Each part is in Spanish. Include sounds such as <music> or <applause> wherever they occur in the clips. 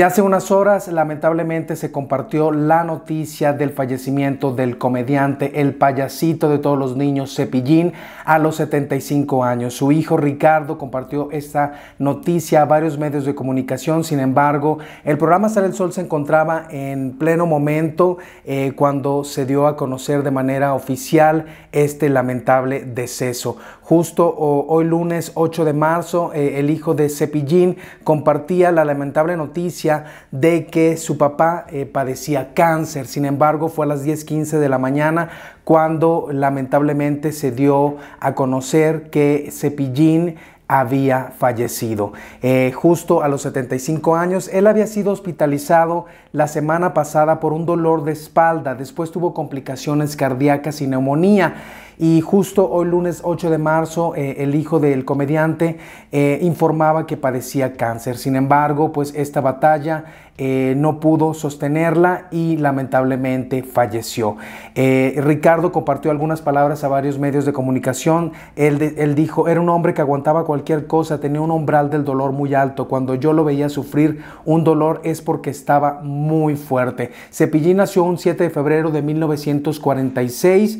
Y hace unas horas lamentablemente se compartió la noticia del fallecimiento del comediante, el payasito de todos los niños, Cepillín, a los 75 años. Su hijo Ricardo compartió esta noticia a varios medios de comunicación, sin embargo, el programa Sale el Sol se encontraba en pleno momento eh, cuando se dio a conocer de manera oficial este lamentable deceso. Justo hoy lunes 8 de marzo, eh, el hijo de Cepillín compartía la lamentable noticia de que su papá eh, padecía cáncer. Sin embargo, fue a las 10.15 de la mañana cuando lamentablemente se dio a conocer que Cepillín había fallecido. Eh, justo a los 75 años, él había sido hospitalizado la semana pasada por un dolor de espalda, después tuvo complicaciones cardíacas y neumonía. Y justo hoy lunes 8 de marzo, eh, el hijo del comediante eh, informaba que padecía cáncer. Sin embargo, pues esta batalla eh, no pudo sostenerla y lamentablemente falleció. Ricardo compartió algunas palabras a varios medios de comunicación. Él, dijo, era un hombre que aguantaba cualquier cosa, tenía un umbral del dolor muy alto. Cuando yo lo veía sufrir un dolor es porque estaba muy fuerte. Cepillín nació un 7 de febrero de 1946.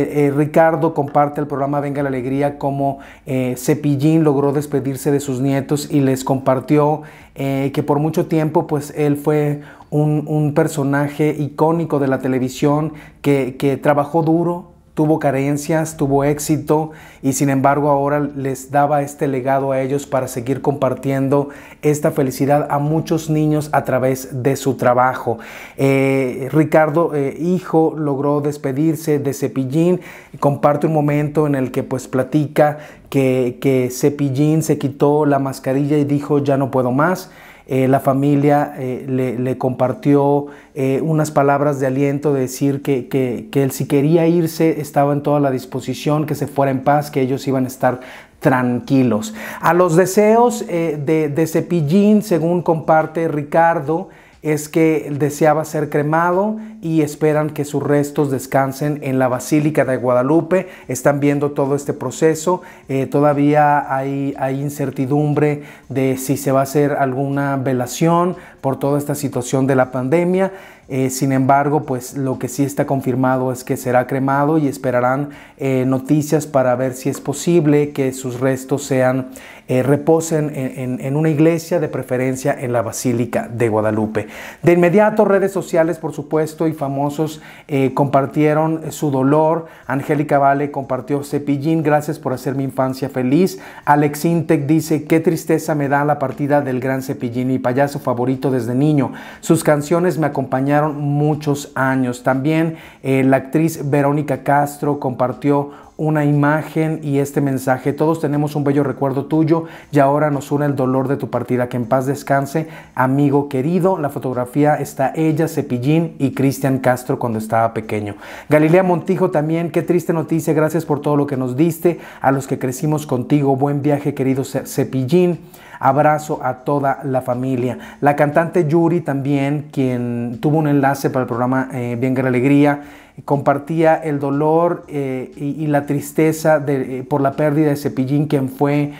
Eh, eh, Ricardo comparte el programa Venga la Alegría como eh, Cepillín logró despedirse de sus nietos y les compartió que por mucho tiempo pues él fue un, personaje icónico de la televisión que trabajó duro, tuvo carencias, tuvo éxito y sin embargo ahora les daba este legado a ellos para seguir compartiendo esta felicidad a muchos niños a través de su trabajo. Eh, Ricardo, eh, hijo, logró despedirse de Cepillín. Comparte un momento en el que pues platica que, que Cepillín se quitó la mascarilla y dijo ya no puedo más. Eh, la familia eh, le, compartió eh, unas palabras de aliento, de decir que, que, que él si quería irse estaba en toda la disposición, que se fuera en paz, que ellos iban a estar tranquilos. A los deseos de, de Cepillín, según comparte Ricardo, es que deseaba ser cremado y esperan que sus restos descansen en la Basílica de Guadalupe. Están viendo todo este proceso. Eh, todavía hay incertidumbre de si se va a hacer alguna velación por toda esta situación de la pandemia. Eh, sin embargo, pues lo que sí está confirmado es que será cremado y esperarán eh, noticias para ver si es posible que sus restos sean eh, reposen en, una iglesia, de preferencia en la Basílica de Guadalupe. De inmediato, redes sociales, por supuesto, y famosos compartieron su dolor. Angélica Vale compartió Cepillín, gracias por hacer mi infancia feliz. Alex Intec dice, qué tristeza me da la partida del gran Cepillín, mi payaso favorito desde niño. Sus canciones me acompañaron muchos años. También eh, la actriz Verónica Castro compartió una imagen y este mensaje. Todos tenemos un bello recuerdo tuyo y ahora nos une el dolor de tu partida. Que en paz descanse, amigo querido. La fotografía está ella, Cepillín y Cristian Castro cuando estaba pequeño. Galilea Montijo también, qué triste noticia. Gracias por todo lo que nos diste. A los que crecimos contigo, buen viaje, querido Cepillín. Abrazo a toda la familia. La cantante Yuri también, quien tuvo un enlace para el programa eh, Bien Gran Alegría, compartía el dolor eh, y, la tristeza de, eh, por la pérdida de Cepillín, quien fue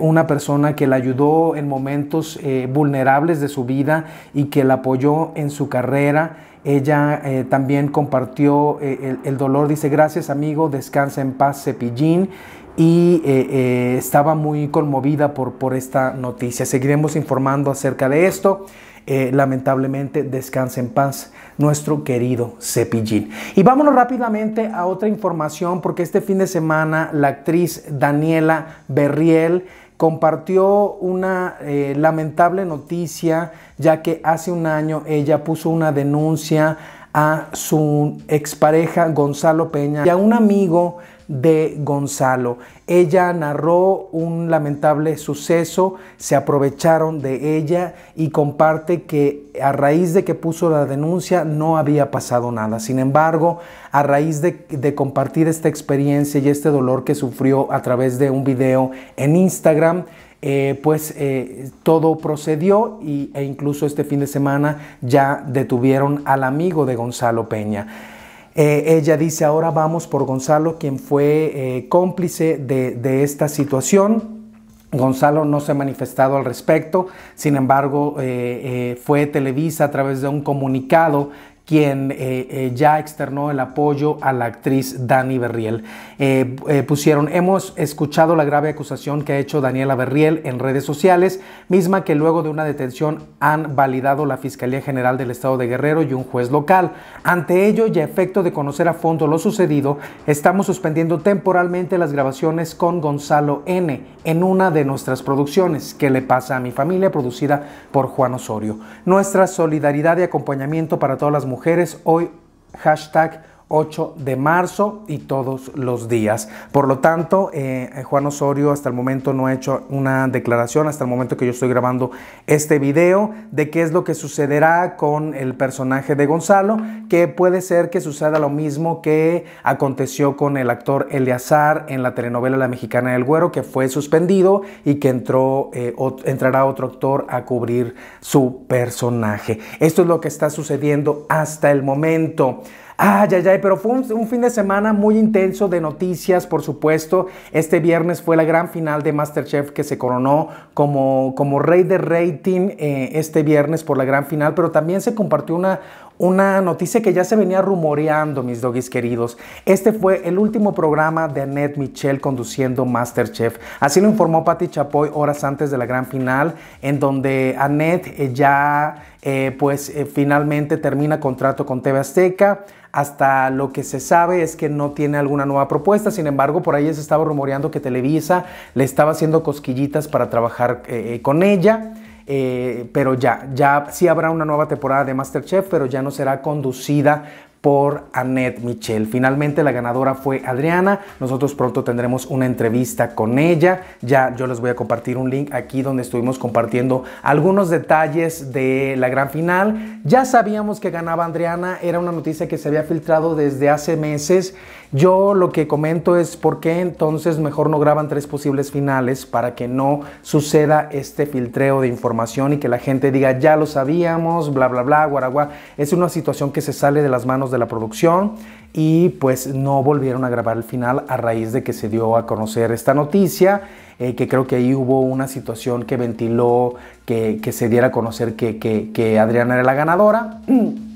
una persona que la ayudó en momentos vulnerables de su vida y que la apoyó en su carrera. Ella también compartió el, el dolor, dice, gracias amigo, descansa en paz Cepillín y eh, eh, estaba muy conmovida por, por esta noticia. Seguiremos informando acerca de esto. Eh, lamentablemente descansa en paz nuestro querido Cepillín. Y vámonos rápidamente a otra información porque este fin de semana la actriz Daniela Berriel compartió una lamentable noticia ya que hace un año ella puso una denuncia a su expareja Gonzalo Peña y a un amigo de Gonzalo. Ella narró un lamentable suceso, se aprovecharon de ella y comparte que a raíz de que puso la denuncia no había pasado nada. Sin embargo, a raíz de, compartir esta experiencia y este dolor que sufrió a través de un video en Instagram, eh, pues eh, todo procedió y, e incluso este fin de semana ya detuvieron al amigo de Gonzalo Peña. Eh, ella dice, ahora vamos por Gonzalo, quien fue eh, cómplice de, esta situación. Gonzalo no se ha manifestado al respecto, sin embargo, eh, fue Televisa a través de un comunicado quien eh, eh, ya externó el apoyo a la actriz Dani Berriel. Eh, pusieron, hemos escuchado la grave acusación que ha hecho Daniela Berriel en redes sociales, misma que luego de una detención han validado la Fiscalía General del Estado de Guerrero y un juez local. Ante ello, y a efecto de conocer a fondo lo sucedido, estamos suspendiendo temporalmente las grabaciones con Gonzalo N en una de nuestras producciones, ¿Qué le pasa a mi familia?, producida por Juan Osorio. Nuestra solidaridad y acompañamiento para todas las mujeres mujeres hoy hashtag 8 de marzo y todos los días. Por lo tanto, eh, eh, Juan Osorio hasta el momento no ha hecho una declaración, hasta el momento que yo estoy grabando este video, de qué es lo que sucederá con el personaje de Gonzalo, que puede ser que suceda lo mismo que aconteció con el actor Eleazar en la telenovela La Mexicana del Güero, que fue suspendido y que entró, eh, entrará otro actor a cubrir su personaje. Esto es lo que está sucediendo hasta el momento. Ay, ya, ay, pero fue un, fin de semana muy intenso de noticias, por supuesto. Este viernes fue la gran final de Masterchef que se coronó como, como rey de rating eh, este viernes por la gran final, pero también se compartió una, una noticia que ya se venía rumoreando, mis doggies queridos. Este fue el último programa de Annette michelle conduciendo Masterchef. Así lo informó Patti Chapoy horas antes de la gran final, en donde Annette eh, ya eh, pues eh, finalmente termina contrato con TV Azteca. Hasta lo que se sabe es que no tiene alguna nueva propuesta. Sin embargo, por ahí se estaba rumoreando que Televisa le estaba haciendo cosquillitas para trabajar con ella. Eh, pero ya, ya sí habrá una nueva temporada de Masterchef, pero ya no será conducida por Annette Michel. Finalmente la ganadora fue Adriana. Nosotros pronto tendremos una entrevista con ella. Ya yo les voy a compartir un link aquí donde estuvimos compartiendo algunos detalles de la gran final. Ya sabíamos que ganaba Adriana, era una noticia que se había filtrado desde hace meses. Yo lo que comento es por qué entonces mejor no graban tres posibles finales para que no suceda este filtreo de información y que la gente diga ya lo sabíamos, bla bla bla, guaragua. Es una situación que se sale de las manos de la producción y pues no volvieron a grabar el final a raíz de que se dio a conocer esta noticia, eh, que creo que ahí hubo una situación que ventiló que, se diera a conocer que Adriana era la ganadora. <clears throat>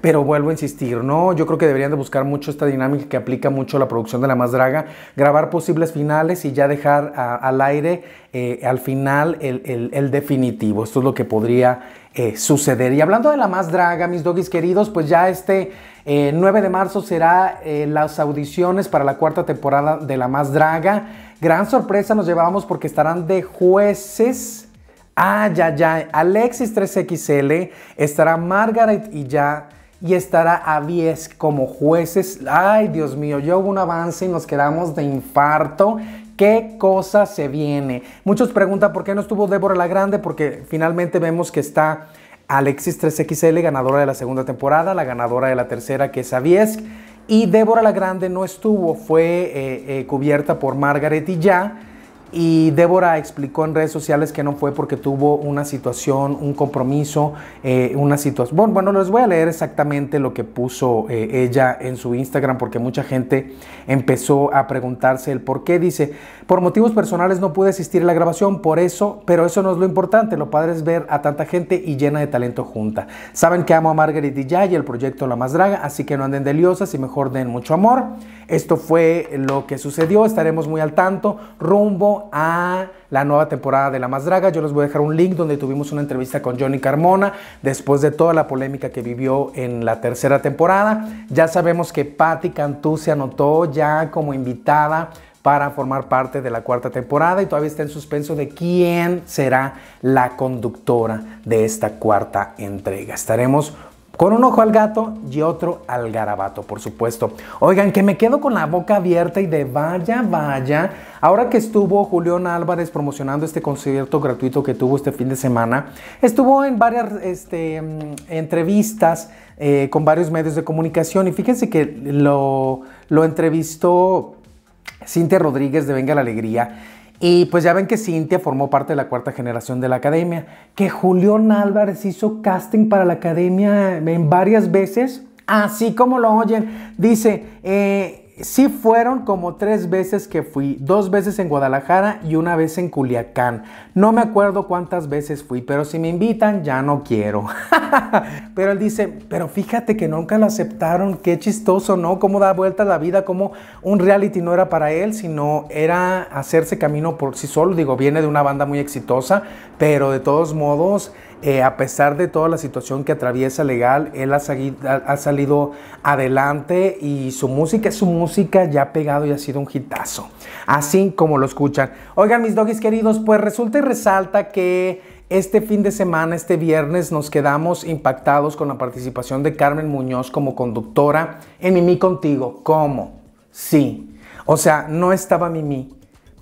Pero vuelvo a insistir, ¿no? Yo creo que deberían de buscar mucho esta dinámica que aplica mucho la producción de La Más Draga, grabar posibles finales y ya dejar al aire eh, al final el, definitivo. Esto es lo que podría eh, suceder. Y hablando de La Más Draga, mis doggies queridos, pues ya este 9 eh, de marzo será las audiciones para la cuarta temporada de La Más Draga. Gran sorpresa nos llevábamos porque estarán de jueces. Ah, ya, ya. Alexis 3XL, estará Margaret y ya y estará a 10 como jueces. Ay, Dios mío, yo hubo un avance y nos quedamos de infarto. ¿Qué cosa se viene? Muchos preguntan por qué no estuvo Débora la Grande, porque finalmente vemos que está Alexis 3XL, ganadora de la segunda temporada, la ganadora de la tercera, que es Avies Y Débora la Grande no estuvo, fue eh, eh, cubierta por Margaret y ya y Débora explicó en redes sociales que no fue porque tuvo una situación, un compromiso, eh, una situación... Bueno, bueno, les voy a leer exactamente lo que puso eh, ella en su Instagram porque mucha gente empezó a preguntarse el por qué. Dice, por motivos personales no pude asistir a la grabación, por eso, pero eso no es lo importante. Lo padre es ver a tanta gente y llena de talento junta. Saben que amo a y ya y el proyecto La Más Draga, así que no anden de y mejor den mucho amor. Esto fue lo que sucedió, estaremos muy al tanto rumbo a la nueva temporada de La Más Draga. Yo les voy a dejar un link donde tuvimos una entrevista con Johnny Carmona después de toda la polémica que vivió en la tercera temporada. Ya sabemos que Patti Cantú se anotó ya como invitada para formar parte de la cuarta temporada y todavía está en suspenso de quién será la conductora de esta cuarta entrega. Estaremos con un ojo al gato y otro al garabato, por supuesto. Oigan, que me quedo con la boca abierta y de vaya, vaya. Ahora que estuvo Julián Álvarez promocionando este concierto gratuito que tuvo este fin de semana, estuvo en varias este, mm, entrevistas eh, con varios medios de comunicación y fíjense que lo, lo entrevistó Cintia Rodríguez de Venga la Alegría y pues ya ven que Cintia formó parte de la cuarta generación de la academia, que Julián Álvarez hizo casting para la academia en varias veces, así como lo oyen. Dice, eh, sí fueron como tres veces que fui, dos veces en Guadalajara y una vez en Culiacán. No me acuerdo cuántas veces fui, pero si me invitan ya no quiero. <laughs> pero él dice, pero fíjate que nunca lo aceptaron, qué chistoso, ¿no? Cómo da vuelta la vida, cómo un reality no era para él, sino era hacerse camino por sí solo. Digo, viene de una banda muy exitosa, pero de todos modos eh, a pesar de toda la situación que atraviesa legal, él ha, salido, adelante y su música es su música, ya ha pegado y ha sido un hitazo, así como lo escuchan. Oigan, mis doggies queridos, pues resulta y resalta que... Este fin de semana, este viernes, nos quedamos impactados con la participación de Carmen Muñoz como conductora en Mimi Contigo. ¿Cómo? Sí. O sea, no estaba Mimi,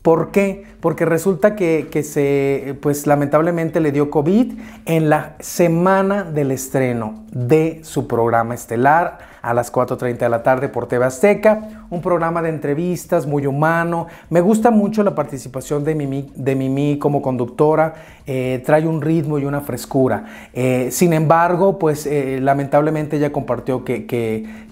¿Por qué? Porque resulta que, se, pues lamentablemente le dio COVID en la semana del estreno de su programa estelar a las 4.30 de la tarde por TV Azteca, un programa de entrevistas muy humano. Me gusta mucho la participación de Mimi, como conductora, eh, trae un ritmo y una frescura. Eh, sin embargo, pues eh, lamentablemente ella compartió que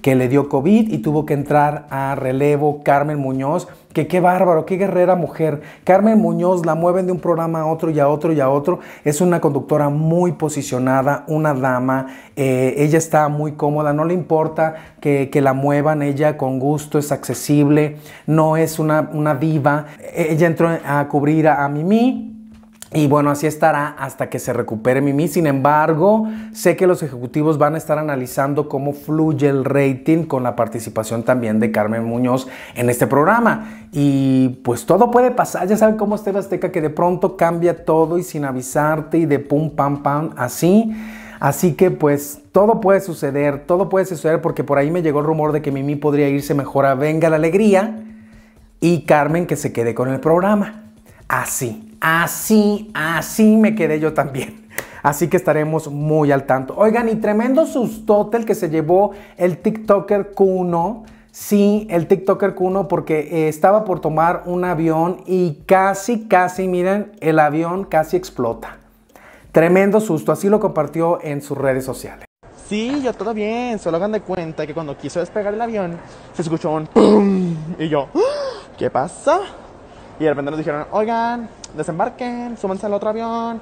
le dio COVID y tuvo que entrar a relevo Carmen Muñoz, que qué bárbaro, qué guerrera mujer. Carmen Muñoz la mueven de un programa a otro y a otro y a otro. Es una conductora muy posicionada, una dama. Eh, ella está muy cómoda, no le importa que, la muevan, ella con gusto es accesible, no es una, diva. E-, ella entró a cubrir a, a Mimi y bueno, así estará hasta que se recupere Mimi. Sin embargo, sé que los ejecutivos van a estar analizando cómo fluye el rating con la participación también de Carmen Muñoz en este programa. Y pues todo puede pasar. Ya saben cómo es el Azteca, que de pronto cambia todo y sin avisarte y de pum, pam, pam, así. Así que pues todo puede suceder, todo puede suceder porque por ahí me llegó el rumor de que Mimi podría irse mejor a Venga la Alegría y Carmen que se quede con el programa. Así. Así, así me quedé yo también. <laughs> Así que estaremos muy al tanto. Oigan, y tremendo susto el que se llevó el TikToker Kuno. Sí, el TikToker Kuno, porque eh, estaba por tomar un avión y casi, casi, miren, el avión casi explota. Tremendo susto, así lo compartió en sus redes sociales. Sí, yo todo bien, solo hagan de cuenta que cuando quiso despegar el avión, se escuchó un <laughs> Y yo, ¡Ah! ¿qué pasa? Y de repente nos dijeron, oigan, desembarquen, súbanse al otro avión.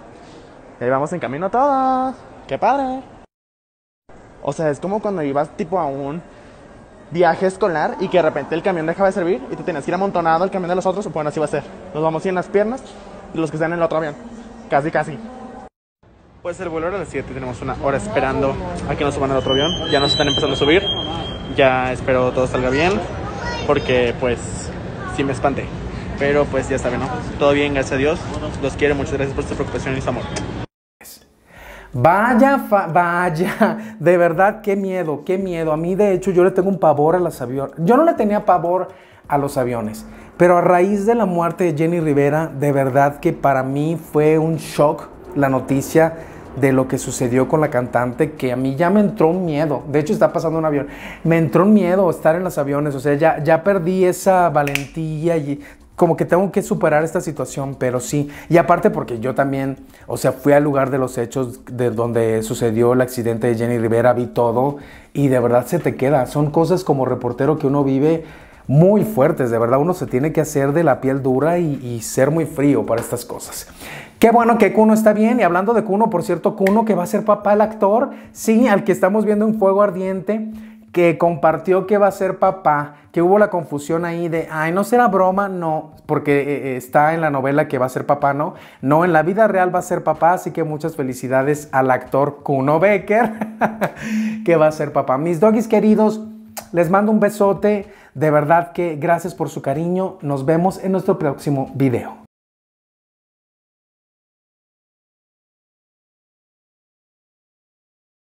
Y ahí vamos en camino todos. ¡Qué padre! O sea, es como cuando ibas tipo a un viaje escolar y que de repente el camión dejaba de servir y tú tenías que ir amontonado al camión de los otros. Bueno, así va a ser. Nos vamos sin en las piernas de los que están en el otro avión. Casi, casi. Pues el vuelo era a 7, tenemos una hora esperando a que nos suban al otro avión. Ya nos están empezando a subir. Ya espero todo salga bien porque pues sí me espanté. Pero pues ya saben, ¿no? Todo bien, gracias a Dios. Los quiero, muchas gracias por esta preocupación y su amor. Vaya, vaya, <laughs> de verdad, qué miedo, qué miedo. A mí, de hecho, yo le tengo un pavor a los aviones. Yo no le tenía pavor a los aviones, pero a raíz de la muerte de Jenny Rivera, de verdad que para mí fue un shock la noticia de lo que sucedió con la cantante, que a mí ya me entró un miedo. De hecho, está pasando un avión. Me entró un miedo estar en los aviones, o sea, ya, ya perdí esa valentía y como que tengo que superar esta situación, pero sí. Y aparte porque yo también, o sea, fui al lugar de los hechos de donde sucedió el accidente de Jenny Rivera, vi todo y de verdad se te queda. Son cosas como reportero que uno vive muy fuertes, de verdad uno se tiene que hacer de la piel dura y, ser muy frío para estas cosas. Qué bueno que Cuno está bien. Y hablando de Cuno, por cierto, Cuno que va a ser papá el actor, sí, al que estamos viendo en Fuego Ardiente que compartió que va a ser papá, que hubo la confusión ahí de, ay, no será broma, no, porque eh, eh, está en la novela que va a ser papá, ¿no? No, en la vida real va a ser papá, así que muchas felicidades al actor Kuno Becker, <laughs> que va a ser papá. Mis doggies queridos, les mando un besote, de verdad que gracias por su cariño, nos vemos en nuestro próximo video.